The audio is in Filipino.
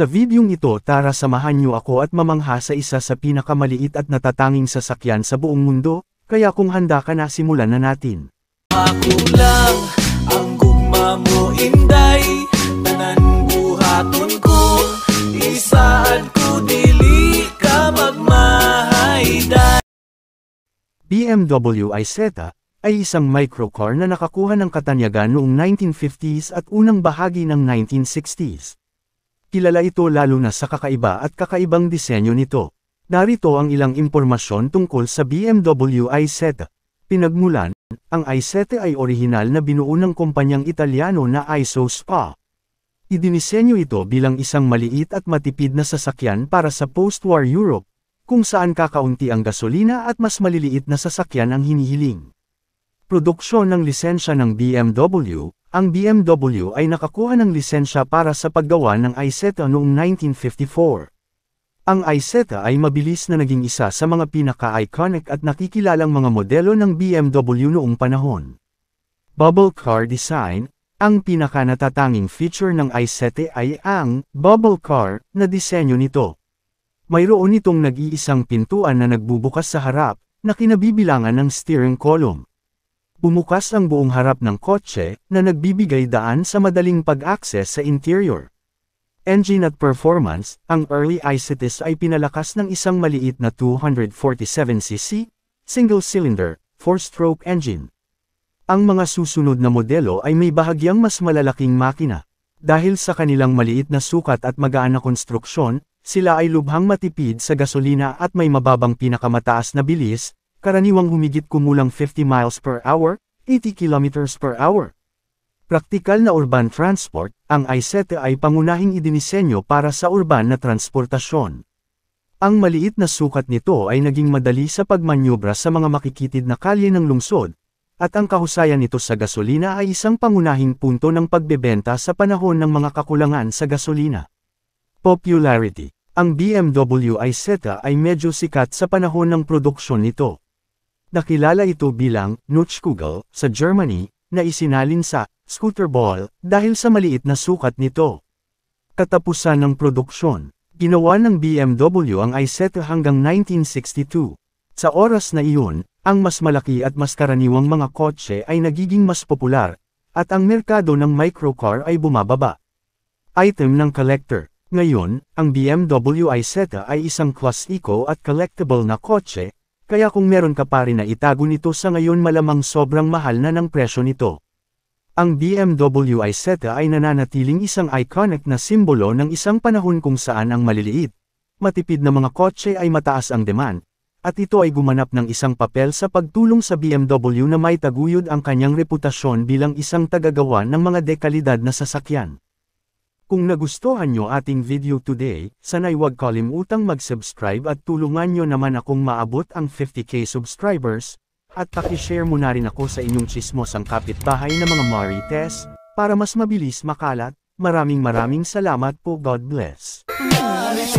Sa videong ito tara samahan niyo ako at mamangha sa isa sa pinakamaliit at natatanging sasakyan sa buong mundo, kaya kung handa ka na simulan na natin. Ako lang ang gumamo inday, tanan buhaton ko, isaan ko dili ka magmahayday. BMW i ay isang microcar na nakakuha ng katanyagan noong 1950s at unang bahagi ng 1960s. Kilala ito lalo na sa kakaiba at kakaibang disenyo nito. Narito ang ilang impormasyon tungkol sa BMW i7. Pinagmulan, ang i7 ay orihinal na binuo ng kumpanyang Italiano na ISO Spa. Idinisenyo ito bilang isang maliit at matipid na sasakyan para sa post-war Europe, kung saan kakaunti ang gasolina at mas maliliit na sasakyan ang hinihiling. Produksyon ng lisensya ng BMW, ang BMW ay nakakuha ng lisensya para sa paggawa ng Isetta noong 1954. Ang Isetta ay mabilis na naging isa sa mga pinaka-iconic at nakikilalang mga modelo ng BMW noong panahon. Bubble car design, ang pinaka-natatanging feature ng Isetta ay ang bubble car na disenyo nito. Mayroon itong nag-iisang pintuan na nagbubukas sa harap, na kinabibilangan ng steering column bumukas ang buong harap ng kotse na nagbibigay daan sa madaling pag-access sa interior. Engine at performance, ang early ICTs ay pinalakas ng isang maliit na 247cc, single-cylinder, four-stroke engine. Ang mga susunod na modelo ay may bahagyang mas malalaking makina. Dahil sa kanilang maliit na sukat at magaan na konstruksyon, sila ay lubhang matipid sa gasolina at may mababang pinakamataas na bilis, karaniwang humigit kumulang 50 miles per hour, 80 kilometers per hour. Praktikal na urban transport, ang I-7 ay pangunahing idinisenyo para sa urban na transportasyon. Ang maliit na sukat nito ay naging madali sa pagmanyobra sa mga makikitid na kalye ng lungsod, at ang kahusayan nito sa gasolina ay isang pangunahing punto ng pagbebenta sa panahon ng mga kakulangan sa gasolina. Popularity Ang BMW i ay medyo sikat sa panahon ng produksyon nito. Nakilala ito bilang Nutschkugel sa Germany na isinalin sa Scooterball dahil sa maliit na sukat nito. Katapusan ng produksyon, ginawa ng BMW ang Isetta hanggang 1962. Sa oras na iyon, ang mas malaki at mas karaniwang mga kotse ay nagiging mas popular, at ang merkado ng microcar ay bumababa. Item ng collector ngayon, ang BMW Isetta ay isang class eco at collectible na kotse kaya kung meron ka pa rin na itago nito sa ngayon malamang sobrang mahal na ng presyo nito. Ang BMW i-Zeta ay nananatiling isang iconic na simbolo ng isang panahon kung saan ang maliliit, matipid na mga kotse ay mataas ang demand, at ito ay gumanap ng isang papel sa pagtulong sa BMW na may taguyod ang kanyang reputasyon bilang isang tagagawa ng mga dekalidad na sasakyan. Kung nagustuhan nyo ating video today, sanay wag kalimutang mag-subscribe at tulungan nyo naman akong maabot ang 50k subscribers, at pakishare mo na rin ako sa inyong chismosang kapitbahay na mga Marites, para mas mabilis makalat, maraming maraming salamat po God bless. Marites,